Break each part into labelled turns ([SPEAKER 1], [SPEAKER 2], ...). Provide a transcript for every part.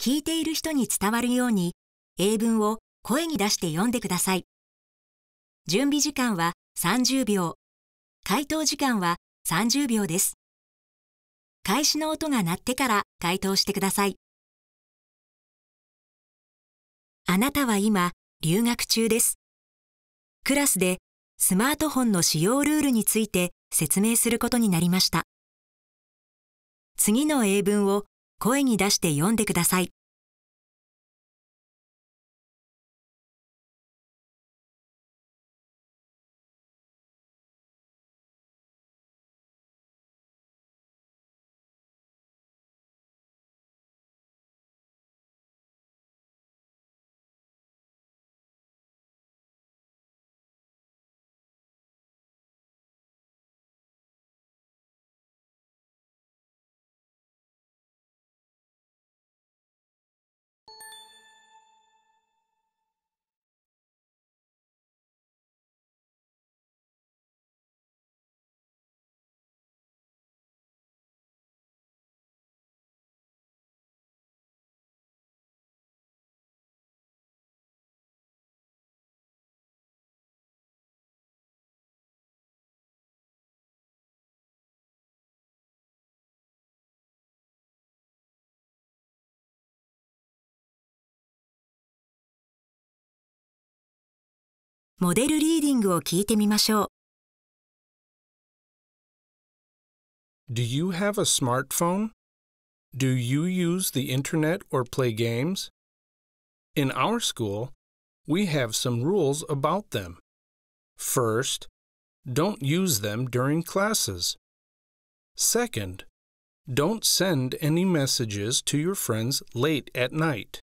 [SPEAKER 1] 聞いている人に伝わるように英文を声に出して読んでください。準備時間は30秒。回答時間は30秒です。開始の音が鳴ってから回答してください。あなたは今、留学中です。クラスでスマートフォンの使用ルールについて説明することになりました。次の英文を
[SPEAKER 2] 声に出して読んでください。モデルリーディングを聞いてみましょう。Do you have a smartphone?
[SPEAKER 3] Do you use the internet or play games? In our school, we have some rules about them. First, don't use them during classes. Second, don't send any messages to your friends late at night.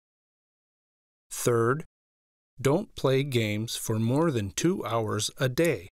[SPEAKER 3] Third, don't play games for more than two hours a day.